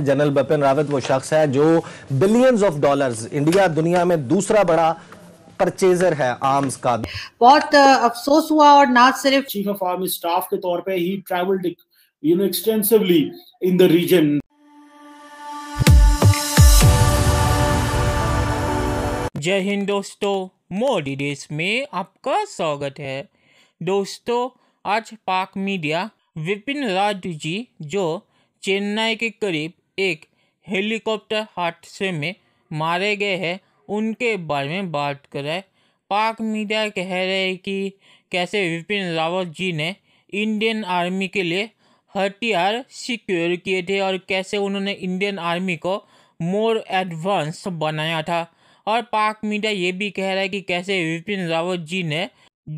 general Bipin Rawat वो शख्स है जो बिलियंस ऑफ डॉलर्स इंडिया दुनिया में दूसरा बड़ा परचेजर है आर्म्स का बहुत अफसोस हुआ और ना सिर्फ चीफ ऑफ आर्मी स्टाफ के तौर पे ही travelled you know extensively in the region जय हिंद दोस्तों मोदी देश में आपका स्वागत है दोस्तों आज पाक मीडिया विपिन राजू जी जो चेन्नई के करीब एक हेलीकॉप्टर हादसे में मारे गए हैं उनके बारे में बात करें पाक मीडिया कह रहे हैं कि कैसे विपिन रावत जी ने इंडियन आर्मी के लिए हथियार सिक्योर किए थे और कैसे उन्होंने इंडियन आर्मी को मोर एडवांस बनाया था और पाक मीडिया ये भी कह रहा है कि कैसे विपिन रावत जी ने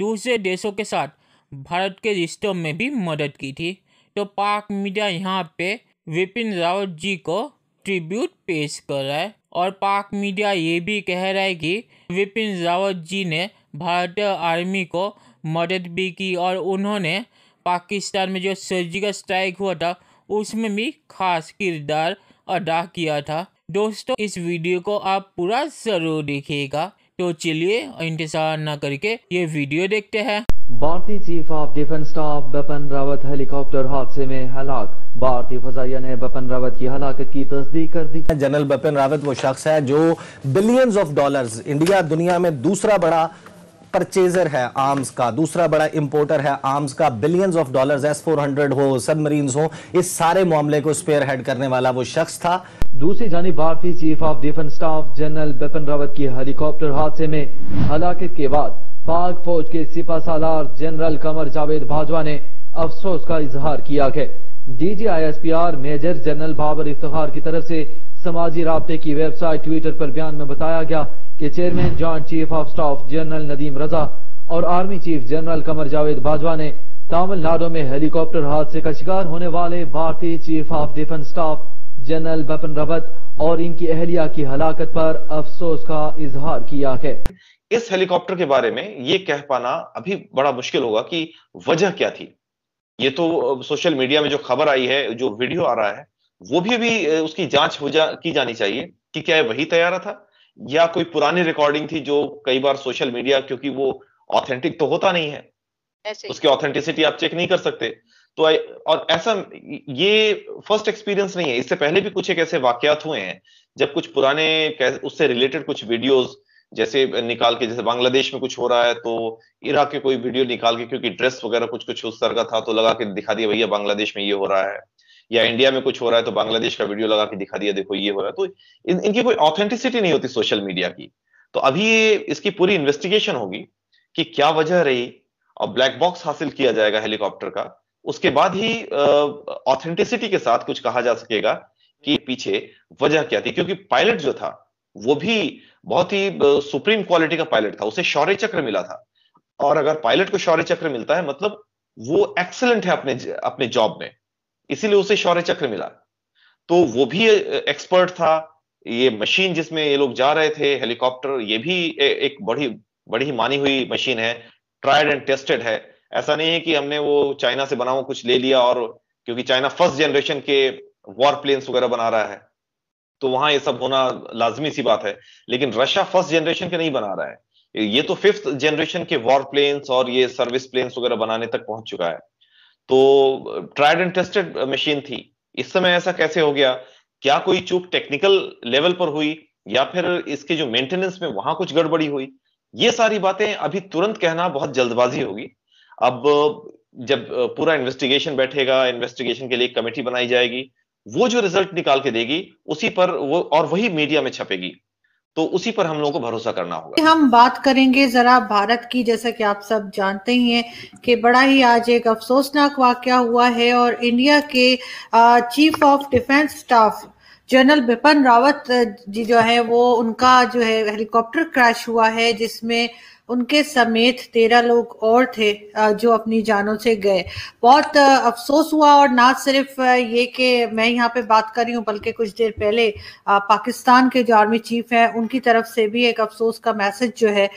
दूसरे देशों के साथ भारत के रिश्तों में भी मदद की थी तो पाक मीडिया यहाँ पे विपिन रावत जी को ट्रिब्यूट पेश कर रहा है और पाक मीडिया ये भी कह रहा है कि विपिन रावत जी ने भारतीय आर्मी को मदद भी की और उन्होंने पाकिस्तान में जो सर्जिकल स्ट्राइक हुआ था उसमें भी खास किरदार अदा किया था दोस्तों इस वीडियो को आप पूरा ज़रूर देखिएगा तो चलिए इंतज़ार ना करके ये वीडियो देखते हैं भारतीय chief of defence staff Bipin Rawat helicopter हादसे में हलाक भारतीय फजाइया ने बपन रावत की हलाकत की तस्दीक कर दी जनरल बपन रावत वो शख्स है जो बिलियंस ऑफ डॉलर्स इंडिया दुनिया में दूसरा बड़ा परचेजर है आर्म्स का दूसरा बड़ा इंपोर्टर है आर्म्स का billions of dollars S four hundred हो सबमरीन हो इस सारे मामले को स्पेयर हेड करने वाला वो शख्स था दूसरी जानी भारतीय chief of defence staff general Bipin Rawat की हेलीकॉप्टर हादसे में हलाकत के बाद पाक फौज के सिपा सालार जनरल कमर जावेद भाजवा ने अफसोस का इजहार किया है DG ISPR major general Babar Iftikhar की तरफ से समाजी रबते की वेबसाइट ट्विटर पर बयान में बताया गया कि chairman joint chief of staff general Nadeem Raza और army chief general Qamar Javed Bajwa ने तमिलनाडु में हेलीकॉप्टर हादसे का शिकार होने वाले भारतीय chief of defence staff general Bipin Rawat और इनकी अहलिया की हलाकत पर अफसोस का इजहार किया है इस हेलीकॉप्टर के बारे में ये कह पाना अभी बड़ा मुश्किल होगा कि वजह क्या थी ये तो सोशल मीडिया में जो खबर आई है जो वीडियो आ रहा है वो भी अभी उसकी जांच हो जा की जानी चाहिए कि क्या वही तैयारा था या कोई पुरानी रिकॉर्डिंग थी जो कई बार सोशल मीडिया क्योंकि वो ऑथेंटिक तो होता नहीं है उसकी ऑथेंटिसिटी आप चेक नहीं कर सकते तो आ, और ऐसा ये फर्स्ट एक्सपीरियंस नहीं है इससे पहले भी कुछ एक ऐसे वाकयात हुए हैं जब कुछ पुराने उससे रिलेटेड कुछ वीडियोज़ जैसे निकाल के जैसे बांग्लादेश में कुछ हो रहा है तो इराक के कोई वीडियो निकाल के क्योंकि ड्रेस वगैरह कुछ कुछ उस तरह का था तो लगा के दिखा दिया भैया बांग्लादेश में ये हो रहा है या इंडिया में कुछ हो रहा है तो बांग्लादेश का वीडियो लगा के दिखा दिया देखो ये हो रहा है तो इन, इनकी कोई ऑथेंटिसिटी नहीं होती सोशल मीडिया की तो अभी इसकी पूरी इन्वेस्टिगेशन होगी कि क्या वजह रही और ब्लैक बॉक्स हासिल किया जाएगा हेलीकॉप्टर का उसके बाद ही ऑथेंटिसिटी के साथ कुछ कहा जा सकेगा कि पीछे वजह क्या थी क्योंकि पायलट जो था वो भी बहुत ही सुप्रीम क्वालिटी का पायलट था उसे शौर्य चक्र मिला था और अगर पायलट को शौर्य चक्र मिलता है मतलब वो एक्सलेंट है अपने अपने जॉब में इसीलिए उसे शौर्य चक्र मिला तो वो भी एक्सपर्ट था ये मशीन जिसमें ये लोग जा रहे थे हेलीकॉप्टर ये भी ए, एक बड़ी बड़ी मानी हुई मशीन है ट्राइड एंड टेस्टेड है ऐसा नहीं है कि हमने वो चाइना से बना हुआ कुछ ले लिया और क्योंकि चाइना फर्स्ट जनरेशन के वॉर प्लेन्स वगैरह बना रहा है तो वहां ये सब होना लाजमी सी बात है लेकिन रशिया फर्स्ट जनरेशन के नहीं बना रहा है ये तो फिफ्थ जनरेशन के वॉर प्लेन्स और ये सर्विस प्लेन्स वगैरह बनाने तक पहुंच चुका है तो ट्राइड एंड टेस्टेड मशीन थी इस समय ऐसा कैसे हो गया क्या कोई चूक टेक्निकल लेवल पर हुई या फिर इसके जो मेंटेनेंस में वहां कुछ गड़बड़ी हुई ये सारी बातें अभी तुरंत कहना बहुत जल्दबाजी होगी अब जब पूरा इन्वेस्टिगेशन बैठेगा इन्वेस्टिगेशन के लिए कमेटी बनाई जाएगी वो जो रिजल्ट निकाल के देगी उसी पर वो और वही मीडिया में छपेगी तो उसी पर हम लोगों को भरोसा करना होगा हम बात करेंगे जरा भारत की जैसा कि आप सब जानते ही हैं कि बड़ा ही आज एक अफसोसनाक वाक्य हुआ है और इंडिया के chief of defence staff general Bipin Rawat ji जो है वो उनका जो है हेलीकॉप्टर क्रैश हुआ है जिसमें उनके समेत तेरह लोग और थे जो अपनी जानों से गए बहुत अफसोस हुआ और ना सिर्फ ये कि मैं यहाँ पे बात कर रही हूँ बल्कि कुछ देर पहले पाकिस्तान के जो आर्मी चीफ हैं उनकी तरफ से भी एक अफसोस का मैसेज जो है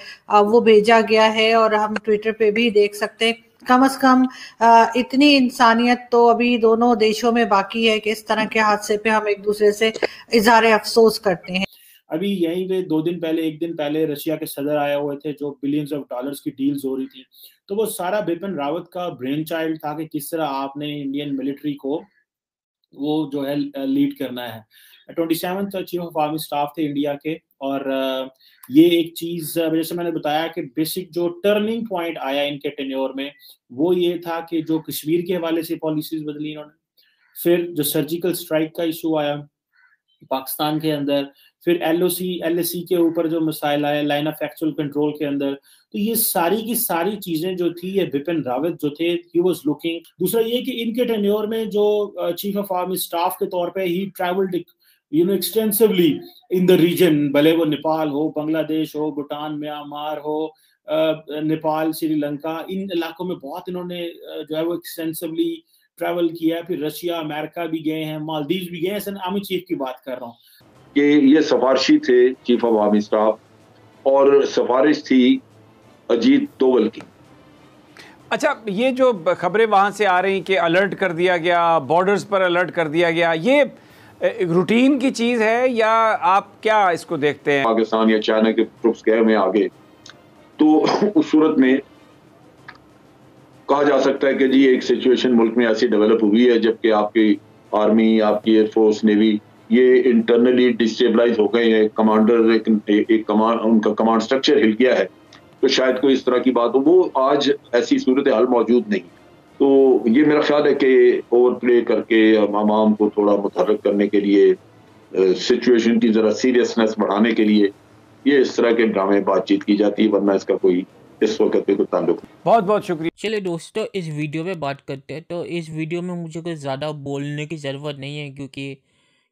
वो भेजा गया है और हम ट्विटर पे भी देख सकते हैं कम अज कम इतनी इंसानियत तो अभी दोनों देशों में बाकी है कि इस तरह के हादसे पे हम एक दूसरे से इजहार अफसोस करते हैं अभी यहीं पे दो दिन पहले एक दिन पहले रशिया के सदर आए हुए थे जो बिलियंस ऑफ डॉलर्स की डील्स हो रही थी तो वो सारा बिपिन रावत का ब्रेन चाइल्ड था कि किस तरह आपने इंडियन मिलिट्री को वो जो है लीड करना है twenty seven chief of army staff थे इंडिया के और ये एक चीज जैसे मैंने बताया कि बेसिक जो टर्निंग पॉइंट आया इनके टेन्योर में वो ये था कि जो कश्मीर के हवाले से पॉलिसीज बदली इन्होंने फिर जो सर्जिकल स्ट्राइक का इशू आया पाकिस्तान के अंदर फिर L O C L S C के ऊपर जो मसाइल आए लाइन ऑफ एक्चुअल कंट्रोल के अंदर तो ये सारी की सारी चीजें जो थी ये विपिन रावत जो थे ही वॉज लुकिंग दूसरा ये कि इनके टेन्योर में जो चीफ ऑफ आर्मी स्टाफ के तौर पर ही travelled you know extensively in the region भले वो नेपाल हो बांग्लादेश हो भूटान म्यांमार हो नेपाल श्रीलंका इन इलाकों में बहुत इन्होंने जो है वो एक्सटेंसिवली ट्रैवल किया फिर रशिया अमेरिका भी गए हैं मालदीव भी गए हैं आर्मी चीफ की बात कर रहा हूँ कि ये सफारशी थे चीफ ऑफ आर्मी स्टाफ और सिफारिश थी अजीत दोवल की अच्छा ये जो खबरें वहां से आ रही कि अलर्ट कर दिया गया बॉर्डर्स पर अलर्ट कर दिया गया ये रूटीन की चीज़ है या आप क्या इसको देखते हैं पाकिस्तान या चाइना के ट्रुप्स गए हुए आगे तो उस सूरत में कहा जा सकता है कि जी एक सिचुएशन मुल्क में ऐसी डेवलप हुई है जबकि आपकी आर्मी आपकी एयरफोर्स नेवी ये इंटरनली डिस्टेबलाइज हो गए हैं कमांडर एक, एक कमांड उनका कमांड स्ट्रक्चर हिल गया है तो शायद कोई इस तरह की बात हो वो आज ऐसी सूरत हाल मौजूद नहीं तो ये मेरा ख्याल है कि ओवर प्ले करके आवाम को थोड़ा मुतहरक करने के लिए सिचुएशन की ज़रा सीरियसनेस बढ़ाने के लिए ये इस तरह के ड्रामे बातचीत की जाती है वरना इसका कोई इस वक्त पे कोई ताल्लुक नहीं बहुत बहुत शुक्रिया चलिए दोस्तों इस वीडियो में बात करते हैं तो इस वीडियो में मुझे कुछ ज़्यादा बोलने की ज़रूरत नहीं है क्योंकि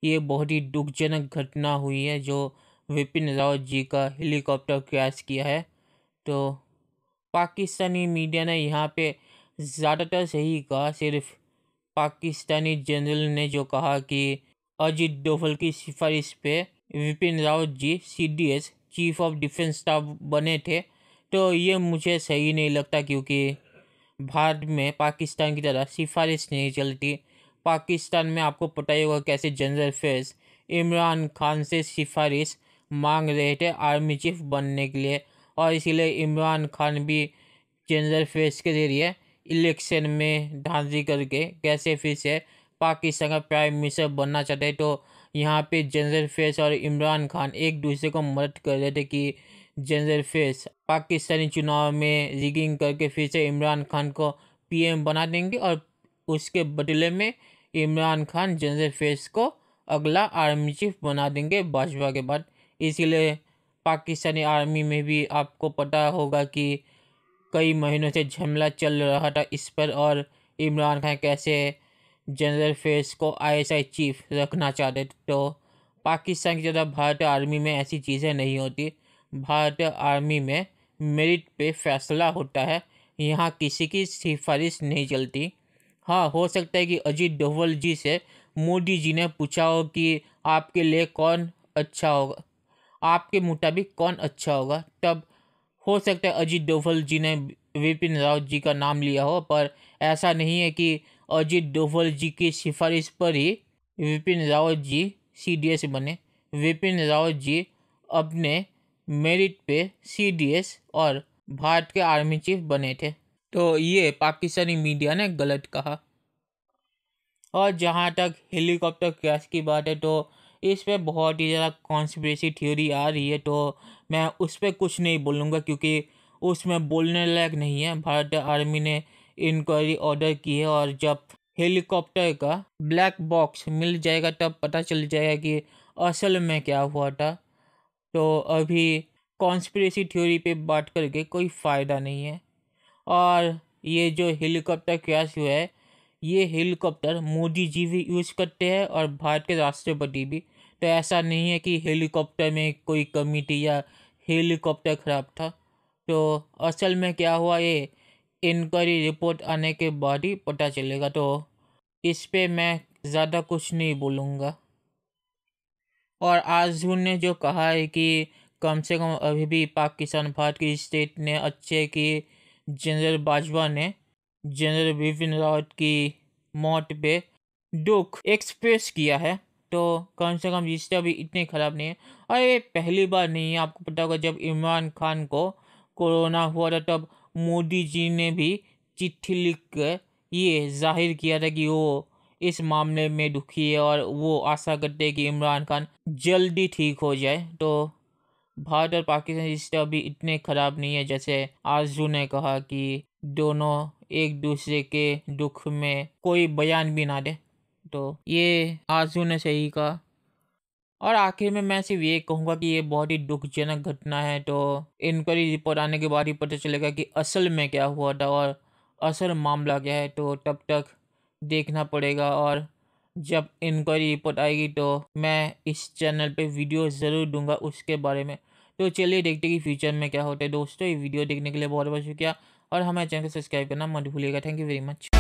ये बहुत ही दुखजनक घटना हुई है जो विपिन रावत जी का हेलीकॉप्टर क्रैश किया है तो पाकिस्तानी मीडिया ने यहाँ पे ज़्यादातर सही कहा सिर्फ पाकिस्तानी जनरल ने जो कहा कि अजीत डोभल की सिफारिश पे विपिन रावत जी सी चीफ ऑफ डिफेंस स्टाफ बने थे तो ये मुझे सही नहीं लगता क्योंकि भारत में पाकिस्तान की तरह सिफारिश नहीं चलती पाकिस्तान में आपको पता ही होगा कैसे जनरल फेज इमरान खान से सिफारिश मांग रहे थे आर्मी चीफ बनने के लिए और इसीलिए इमरान खान भी जनरल फैज के जरिए इलेक्शन में धांधली करके कैसे फिर से पाकिस्तान का प्राइम मिनिस्टर बनना चाहते तो यहाँ पे जनरल फैज और इमरान खान एक दूसरे को मदद कर रहे थे कि जनरल फैज पाकिस्तानी चुनाव में रिगिंग करके फिर से इमरान खान को पीएम बना देंगे और उसके बदले में इमरान खान जनरल फेस को अगला आर्मी चीफ बना देंगे भाजपा के बाद इसीलिए पाकिस्तानी आर्मी में भी आपको पता होगा कि कई महीनों से झमला चल रहा था इस पर और इमरान खान कैसे जनरल फेस को आईएसआई चीफ रखना चाहते थे तो पाकिस्तान की ज़्यादा भारतीय आर्मी में ऐसी चीज़ें नहीं होती भारतीय आर्मी में मेरिट पे फैसला होता है यहाँ किसी की सिफारिश नहीं चलती हाँ हो सकता है कि अजीत डोवल जी से मोदी जी ने पूछा हो कि आपके लिए कौन अच्छा होगा आपके मुताबिक कौन अच्छा होगा तब हो सकता है अजीत डोवल जी ने विपिन रावत जी का नाम लिया हो पर ऐसा नहीं है कि अजीत डोवल जी की सिफारिश पर ही विपिन रावत जी सीडीएस बने विपिन रावत जी अपने मेरिट पे सीडीएस और भारत के आर्मी चीफ बने थे तो ये पाकिस्तानी मीडिया ने गलत कहा और जहाँ तक हेलीकॉप्टर क्रैश की बात है तो इस पर बहुत ही ज़्यादा कॉन्स्परेसी थ्योरी आ रही है तो मैं उस पर कुछ नहीं बोलूँगा क्योंकि उसमें बोलने लायक नहीं है भारत आर्मी ने इंक्वायरी ऑर्डर की है और जब हेलीकॉप्टर का ब्लैक बॉक्स मिल जाएगा तब पता चल जाएगा कि असल में क्या हुआ था तो अभी कॉन्स्परेसी थ्योरी पे बात करके कोई फ़ायदा नहीं है और ये जो हेलीकॉप्टर क्रैश हुआ है ये हेलीकॉप्टर मोदी जी भी यूज़ करते हैं और भारत के राष्ट्रपति भी तो ऐसा नहीं है कि हेलीकॉप्टर में कोई कमी थी या हेलीकॉप्टर ख़राब था तो असल में क्या हुआ ये इंक्वायरी रिपोर्ट आने के बाद ही पता चलेगा तो इस पर मैं ज़्यादा कुछ नहीं बोलूँगा और आज ने जो कहा है कि कम से कम अभी भी पाकिस्तान भारत की स्टेट ने अच्छे की जनरल बाजवा ने जनरल बिपिन रावत की मौत पे दुख एक्सप्रेस किया है तो कम से कम रिश्ते भी इतने ख़राब नहीं है और ये पहली बार नहीं है आपको पता होगा जब इमरान खान को कोरोना हुआ था तब मोदी जी ने भी चिट्ठी लिख कर ये जाहिर किया था कि वो इस मामले में दुखी है और वो आशा करते हैं कि इमरान खान जल्दी ठीक हो जाए तो भारत और पाकिस्तान रिश्ते अभी इतने ख़राब नहीं है जैसे आरजू ने कहा कि दोनों एक दूसरे के दुख में कोई बयान भी ना दे तो ये आरजू ने सही कहा और आखिर में मैं सिर्फ ये कहूँगा कि ये बहुत ही दुखजनक घटना है तो इंक्वायरी रिपोर्ट आने के बाद ही पता चलेगा कि असल में क्या हुआ था और असल मामला क्या है तो तब तक देखना पड़ेगा और जब इंक्वायरी रिपोर्ट आएगी तो मैं इस चैनल पे वीडियो ज़रूर दूंगा उसके बारे में तो चलिए देखते कि फ्यूचर में क्या होता है दोस्तों ये वीडियो देखने के लिए बहुत बहुत शुक्रिया और हमारे चैनल को सब्सक्राइब करना मत भूलिएगा थैंक यू वेरी मच